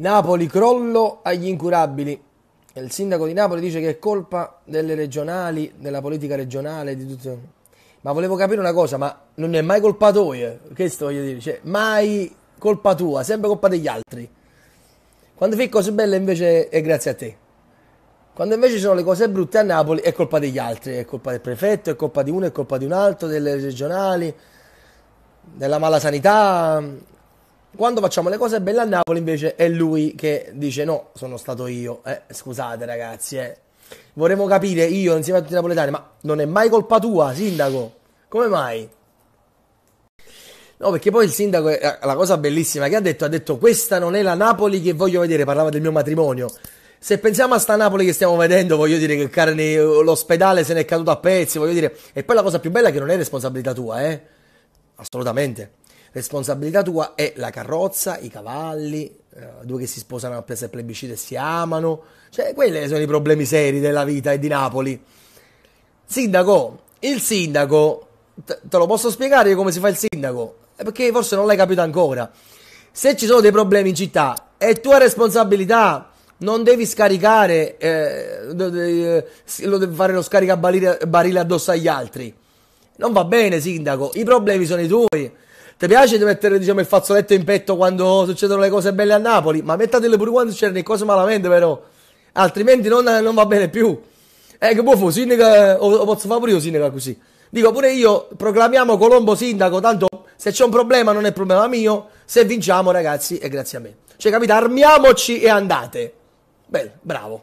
Napoli crollo agli incurabili. Il sindaco di Napoli dice che è colpa delle regionali, della politica regionale, di tutto. Ma volevo capire una cosa, ma non è mai colpa tua, eh? questo voglio dire, cioè, mai colpa tua, sempre colpa degli altri. Quando fai cose belle invece è grazie a te. Quando invece sono le cose brutte a Napoli è colpa degli altri, è colpa del prefetto, è colpa di uno, è colpa di un altro, delle regionali, della mala sanità, quando facciamo le cose belle a Napoli invece è lui che dice no, sono stato io. Eh, scusate ragazzi, eh. vorremmo capire io insieme a tutti i napoletani, ma non è mai colpa tua, sindaco? Come mai? No, perché poi il sindaco, eh, la cosa bellissima che ha detto, ha detto questa non è la Napoli che voglio vedere, parlava del mio matrimonio. Se pensiamo a sta Napoli che stiamo vedendo, voglio dire che carne, l'ospedale se n'è caduto a pezzi, voglio dire... E poi la cosa più bella è che non è responsabilità tua, eh? Assolutamente responsabilità tua è la carrozza, i cavalli, uh, due che si sposano a presa e plebiscito e si amano. Cioè, quelli sono i problemi seri della vita e di Napoli. Sindaco, il sindaco, te, te lo posso spiegare come si fa il sindaco? Eh, perché forse non l'hai capito ancora. Se ci sono dei problemi in città, è tua responsabilità non devi scaricare, eh, eh fare lo scaricabarile addosso agli altri. Non va bene, sindaco, i problemi sono i tuoi. Ti piace di mettere diciamo, il fazzoletto in petto quando succedono le cose belle a Napoli? Ma mettetele pure quando succedono le cose malamente, però. Altrimenti non, non va bene più. Eh, che buffo, sindaco, o, o posso fare pure io sindaco così. Dico pure io, proclamiamo Colombo sindaco, tanto se c'è un problema non è problema mio, se vinciamo ragazzi è grazie a me. Cioè capite, armiamoci e andate. Bene, bravo.